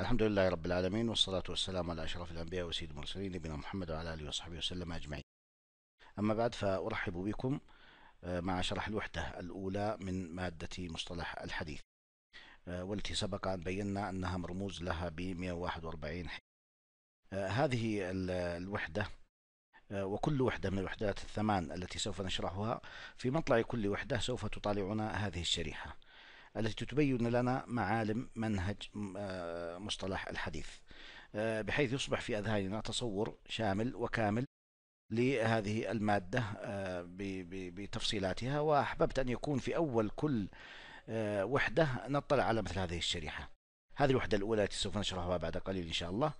الحمد لله رب العالمين والصلاة والسلام على أشرف الأنبياء وسيد المرسلين نبينا محمد وعلى آله وصحبه وسلم أجمعين أما بعد فأرحب بكم آه، مع شرح الوحدة الأولى من مادة مصطلح الحديث آه، والتي سبق أن بينا أنها مرموز لها ب 141 حين آه، هذه الوحدة وكل وحدة من الوحدات الثمان التي سوف نشرحها في مطلع كل وحدة سوف تطالعنا هذه الشريحة التي تبين لنا معالم منهج آه، مصطلح الحديث آه، بحيث يصبح في أذهاننا تصور شامل وكامل لهذه المادة آه، بتفصيلاتها وأحببت أن يكون في أول كل وحدة نطلع على مثل هذه الشريحة هذه الوحدة الأولى التي سوف نشرحها بعد قليل إن شاء الله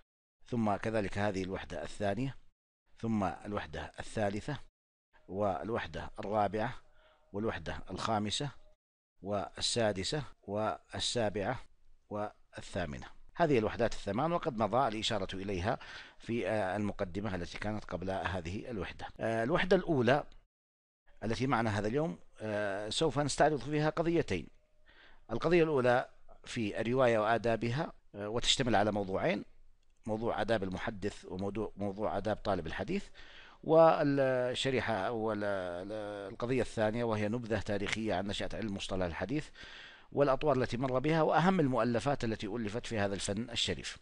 ثم كذلك هذه الوحدة الثانية ثم الوحدة الثالثة والوحدة الرابعة والوحدة الخامسة والسادسة والسابعة والثامنة هذه الوحدات الثمان وقد مضى الإشارة إليها في آه، المقدمة التي كانت قبل هذه الوحدة آه، الوحدة الأولى التي معنا هذا اليوم آه، سوف نستعرض فيها قضيتين القضية الأولى في الرواية وآدابها وتشتمل على موضوعين موضوع آداب المحدث وموضوع موضوع آداب طالب الحديث والشريحة والقضية الثانية وهي نبذة تاريخية عن نشأة علم مصطلح الحديث والأطوار التي مر بها وأهم المؤلفات التي ألفت في هذا الفن الشريف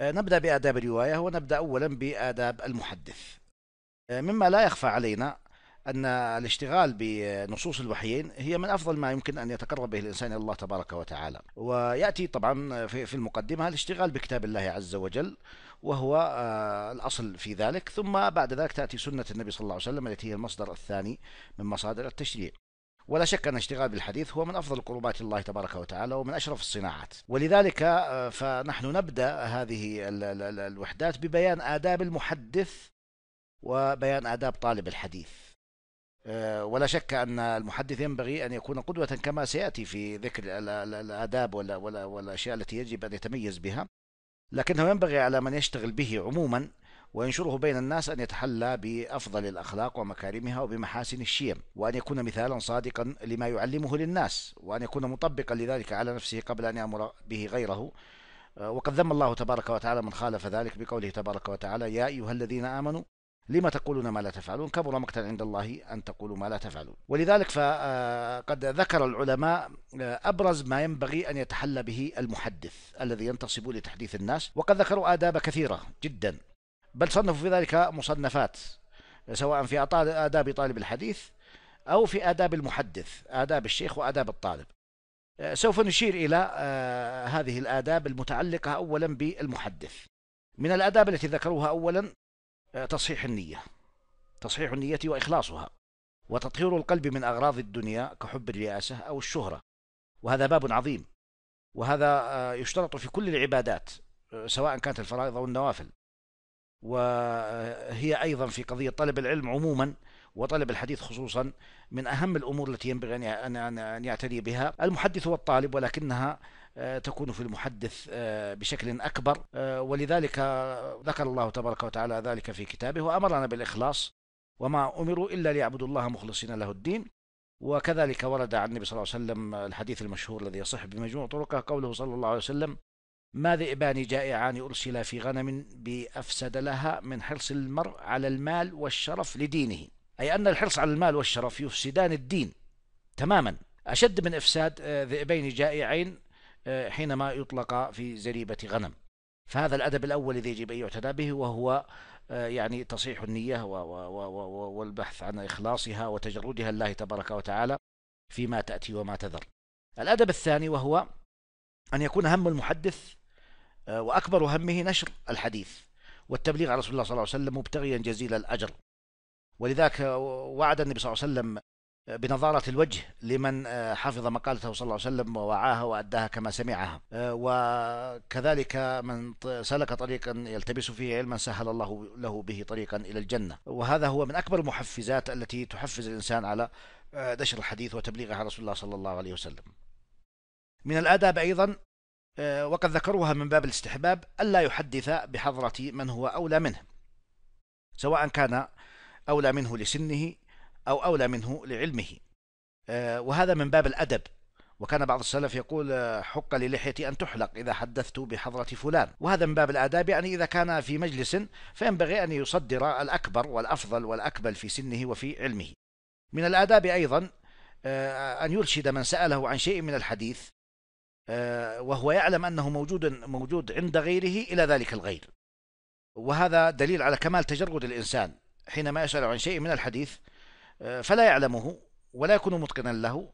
آه، نبدأ بآداب الرواية ونبدأ أولا بآداب المحدث آه، مما لا يخفى علينا أن الاشتغال بنصوص الوحيين هي من أفضل ما يمكن أن يتقرب به الإنسان إلى الله تبارك وتعالى ويأتي طبعا في المقدمة الاشتغال بكتاب الله عز وجل وهو آه، الأصل في ذلك ثم بعد ذلك تأتي سنة النبي صلى الله عليه وسلم التي هي المصدر الثاني من مصادر التشريع ولا شك أن اشتغال بالحديث هو من أفضل قربات الله تبارك وتعالى ومن أشرف الصناعات ولذلك آه، فنحن نبدأ هذه الوحدات ببيان آداب المحدث وبيان آداب طالب الحديث آه، ولا شك أن المحدث ينبغي أن يكون قدوة كما سيأتي في ذكر الآداب والأشياء التي يجب أن يتميز بها لكنه ينبغي على من يشتغل به عموما وينشره بين الناس أن يتحلى بأفضل الأخلاق ومكارمها وبمحاسن الشيم وأن يكون مثالا صادقا لما يعلمه للناس وأن يكون مطبقا لذلك على نفسه قبل أن يأمر به غيره آه، وقد ذم الله تبارك وتعالى من خالف ذلك بقوله تبارك وتعالى يا أيها الذين آمنوا لما تقولون ما لا تفعلون كبر مقتا عند الله أن تقولوا ما لا تفعلون ولذلك فقد آه، ذكر العلماء آه، أبرز ما ينبغي أن يتحلى به المحدث الذي ينتصب لتحديث الناس وقد ذكروا آداب كثيرة جدا بل صنفوا في ذلك مصنفات سواء في آداب طالب الحديث أو في آداب المحدث آداب الشيخ وآداب الطالب آه، سوف نشير إلى هذه الآداب المتعلقة أولا بالمحدث من الآداب التي ذكروها أولا تصحيح النية تصحيح النية وإخلاصها وتطهير القلب من أغراض الدنيا كحب الرئاسة أو الشهرة وهذا باب عظيم وهذا آه، يشترط في كل العبادات آه، سواء كانت الفرائض أو النوافل وهي أيضا في قضية طلب العلم عموما وطلب الحديث خصوصا من أهم الأمور التي ينبغي أن يعتني بها المحدث والطالب ولكنها آه، تكون في المحدث آه، بشكل أكبر آه، ولذلك ذكر الله تبارك وتعالى ذلك في كتابه وأمرنا بالإخلاص وما أمروا إلا ليعبدوا الله مخلصين له الدين وكذلك ورد عن النبي صلى الله عليه وسلم الحديث المشهور الذي يصح بمجموع طرقه قوله صلى الله عليه وسلم ما ذئبان جائعان أرسلا في غنم بأفسد لها من حرص المرء على المال والشرف لدينه أي أن الحرص على المال والشرف يفسدان الدين تماما أشد من إفساد آه، ذئبين جائعين آه، حينما يطلق في زريبة غنم فهذا الأدب الأول الذي يجب أن يعتنى به وهو آه، يعني تصحيح النية والبحث عن إخلاصها وتجردها الله تبارك وتعالى فيما تأتي وما تذر الأدب الثاني وهو أن يكون هم المحدث وأكبر همه نشر الحديث والتبليغ على رسول الله صلى الله عليه وسلم مبتغيا جزيل الأجر ولذلك وعد النبي صلى الله عليه وسلم بنظارة الوجه لمن آه، حفظ مقالته صلى الله عليه وسلم ووعاها وأداها كما سمعها آه، وكذلك من سلك طريقا يلتبس فيه علما سهل الله له به طريقا إلى الجنة وهذا هو من أكبر المحفزات التي تحفز الإنسان على آه، نشر الحديث وتبليغه على رسول الله صلى الله عليه وسلم من الآداب أيضا وقد ذكروها من باب الاستحباب ألا يحدث بحضرة من هو أولى منه سواء كان أولى منه لسنه أو أولى منه لعلمه آه، وهذا من باب الأدب وكان بعض السلف يقول آه، حق للحيتي أن تحلق إذا حدثت بحضرة فلان وهذا من باب الآداب يعني إذا كان في مجلس فينبغي أن يصدر الأكبر والأفضل والأكبل في سنه وفي علمه من الآداب أيضا آه، أن يرشد من سأله عن شيء من الحديث وهو يعلم أنه موجود موجود عند غيره إلى ذلك الغير وهذا دليل على كمال تجرد الإنسان حينما يسأل عن شيء من الحديث آه، فلا يعلمه ولا يكون متقنا له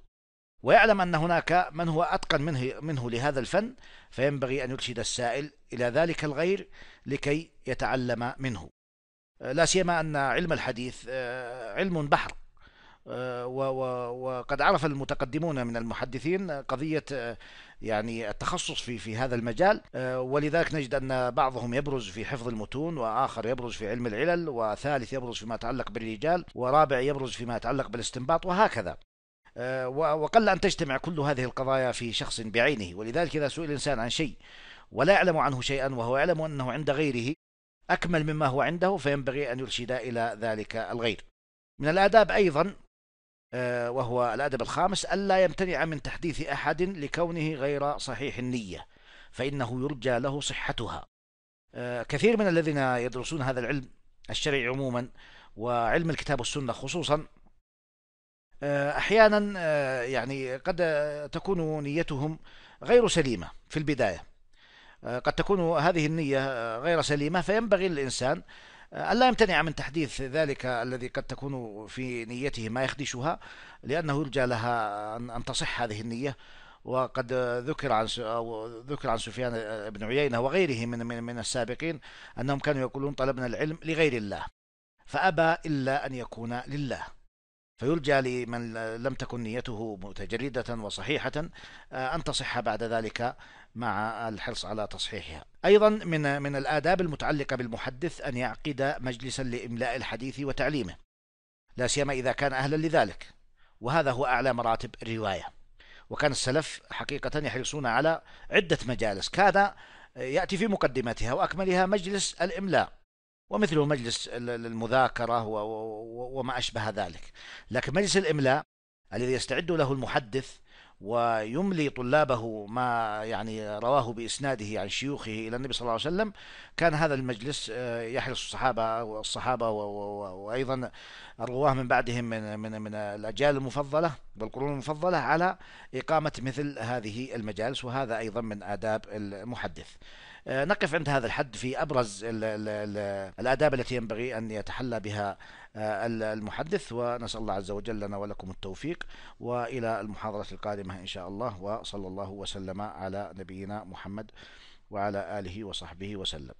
ويعلم أن هناك من هو أتقن منه, منه لهذا الفن فينبغي أن يرشد السائل إلى ذلك الغير لكي يتعلم منه آه، لا سيما أن علم الحديث آه، علم بحر وقد عرف المتقدمون من المحدثين قضية يعني التخصص في في هذا المجال آه، ولذلك نجد أن بعضهم يبرز في حفظ المتون وآخر يبرز في علم العلل وثالث يبرز فيما يتعلق بالرجال ورابع يبرز فيما يتعلق بالاستنباط وهكذا آه، وقل أن تجتمع كل هذه القضايا في شخص بعينه ولذلك إذا سئل الإنسان عن شيء ولا يعلم عنه شيئا وهو يعلم أنه عند غيره أكمل مما هو عنده فينبغي أن يرشد إلى ذلك الغير من الآداب أيضا آه، وهو الأدب الخامس ألا يمتنع من تحديث أحد لكونه غير صحيح النية فإنه يرجى له صحتها آه، كثير من الذين يدرسون هذا العلم الشرعي عموما وعلم الكتاب والسنة خصوصا آه، أحيانا يعني قد تكون نيتهم غير سليمة في البداية قد تكون هذه النية غير سليمة فينبغي للإنسان ألا يمتنع من تحديث ذلك الذي قد تكون في نيته ما يخدشها لأنه يرجى لها أن تصح هذه النية وقد ذكر عن ذكر عن سفيان بن عيينة وغيره من من من السابقين أنهم كانوا يقولون طلبنا العلم لغير الله فأبى إلا أن يكون لله فيلجا لمن لم تكن نيته متجردة وصحيحة آه، أن تصح بعد ذلك مع الحرص على تصحيحها. أيضا من من الآداب المتعلقة بالمحدث أن يعقد مجلسا لإملاء الحديث وتعليمه. لا سيما إذا كان أهلا لذلك. وهذا هو أعلى مراتب الرواية. وكان السلف حقيقة يحرصون على عدة مجالس، كان يأتي في مقدمتها وأكملها مجلس الإملاء. ومثله مجلس المذاكرة وما أشبه ذلك لكن مجلس الإملاء الذي يستعد له المحدث ويملي طلابه ما يعني رواه بإسناده عن شيوخه إلى النبي صلى الله عليه وسلم كان هذا المجلس آه، يحرص الصحابة والصحابة وأيضا الرواه من بعدهم من من من الأجيال المفضلة والقرون المفضلة على إقامة مثل هذه المجالس وهذا أيضا من آداب المحدث. آه، نقف عند هذا الحد في ابرز الـ الـ الـ الاداب التي ينبغي ان يتحلى بها آه، المحدث ونسال الله عز وجل لنا ولكم التوفيق والى المحاضره القادمه ان شاء الله وصلى الله وسلم على نبينا محمد وعلى اله وصحبه وسلم